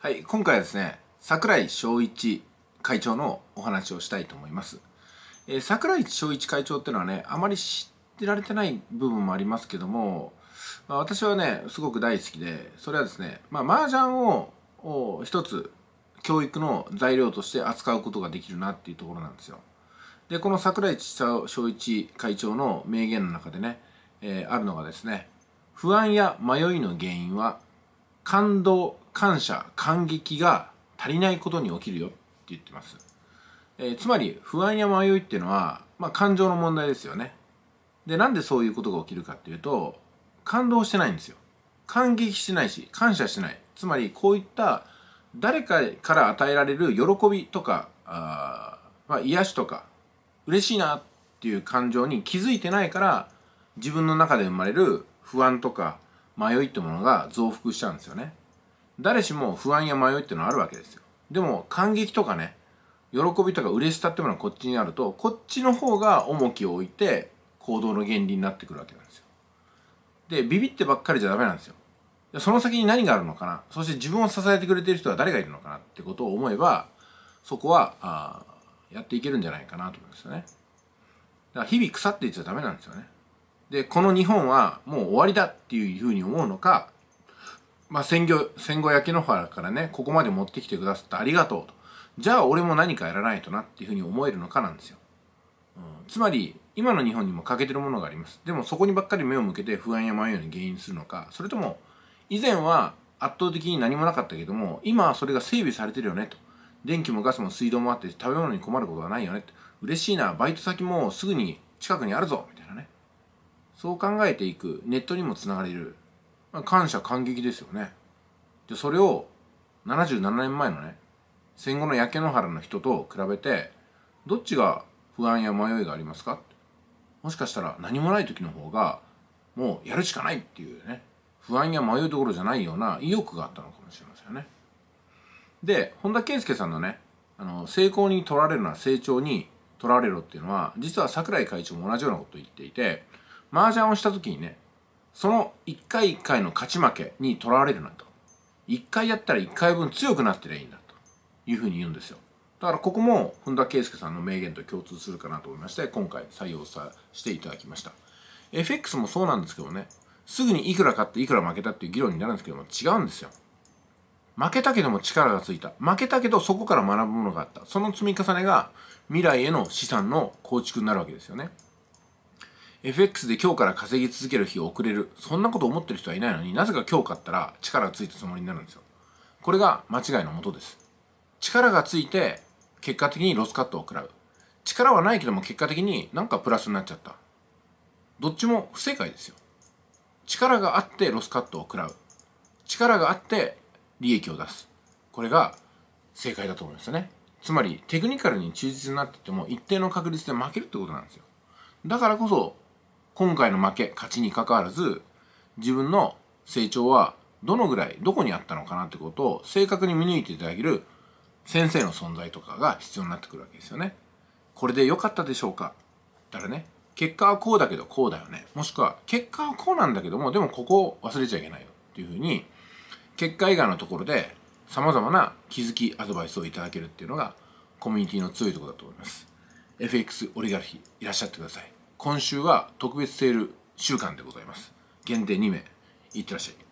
はい、今回はですね、桜井翔一会長のお話をしたいと思います。えー、井翔一会長っていうのはね、あまり知ってられてない部分もありますけども、まあ、私はね、すごく大好きで、それはですね、まあ、麻雀をを一つ教育の材料として扱うことができるなっていうところなんですよ。で、この桜井翔一会長の名言の中でね、えー、あるのがですね、不安や迷いの原因は感動、感謝感激が足りないことに起きるよって言ってます、えー、つまり不安や迷いっていうのは、まあ、感情の問題ですよねでなんでそういうことが起きるかっていうと感動してないんですよ感激してないし感謝してないつまりこういった誰かから与えられる喜びとかあ、まあ、癒しとか嬉しいなっていう感情に気づいてないから自分の中で生まれる不安とか迷いってものが増幅しちゃうんですよね誰しも不安や迷いっていうのはあるわけですよでも感激とかね喜びとか嬉しさってものはこっちにあるとこっちの方が重きを置いて行動の原理になってくるわけなんですよでビビってばっかりじゃダメなんですよその先に何があるのかなそして自分を支えてくれてる人は誰がいるのかなってことを思えばそこはあやっていけるんじゃないかなと思うんですよねだから日々腐っていっちゃダメなんですよねでこの日本はもう終わりだっていうふうに思うのかまあ、鮮魚戦後焼け野原からねここまで持ってきてくださってありがとうとじゃあ俺も何かやらないとなっていうふうに思えるのかなんですよ、うん、つまり今の日本にも欠けてるものがありますでもそこにばっかり目を向けて不安や迷いに原因するのかそれとも以前は圧倒的に何もなかったけども今はそれが整備されてるよねと電気もガスも水道もあって食べ物に困ることはないよねって嬉しいなバイト先もすぐに近くにあるぞみたいなねそう考えていくネットにもつながれる感謝感激ですよねでそれを77年前のね戦後の焼け野原の人と比べてどっちが不安や迷いがありますかもしかしたら何もない時の方がもうやるしかないっていうね不安や迷いどころじゃないような意欲があったのかもしれませんねで本田圭佑さんのねあの成功に取られるなは成長に取られろっていうのは実は桜井会長も同じようなことを言っていて麻雀をした時にねその1回1回の勝ち負けにとらわれるなと。1回やったら1回分強くなってりゃいいんだというふうに言うんですよ。だからここも本田圭佑さんの名言と共通するかなと思いまして今回採用させていただきました FX もそうなんですけどねすぐにいくら勝っていくら負けたっていう議論になるんですけども違うんですよ負けたけども力がついた負けたけどそこから学ぶものがあったその積み重ねが未来への資産の構築になるわけですよね FX で今日から稼ぎ続ける日を遅れるそんなこと思ってる人はいないのになぜか今日買ったら力がついたつもりになるんですよこれが間違いのもとです力がついて結果的にロスカットを食らう力はないけども結果的になんかプラスになっちゃったどっちも不正解ですよ力があってロスカットを食らう力があって利益を出すこれが正解だと思いますよねつまりテクニカルに忠実になってても一定の確率で負けるってことなんですよだからこそ今回の負け勝ちにかかわらず自分の成長はどのぐらいどこにあったのかなってことを正確に見抜いていただける先生の存在とかが必要になってくるわけですよね。これで良かったでしょうかだからね結果はこうだけどこうだよねもしくは結果はこうなんだけどもでもここを忘れちゃいけないよっていうふうに結果以外のところでさまざまな気づきアドバイスをいただけるっていうのがコミュニティの強いところだと思います。FX オリガルヒいらっしゃってください。今週は特別セール週間でございます限定2名いってらっしゃい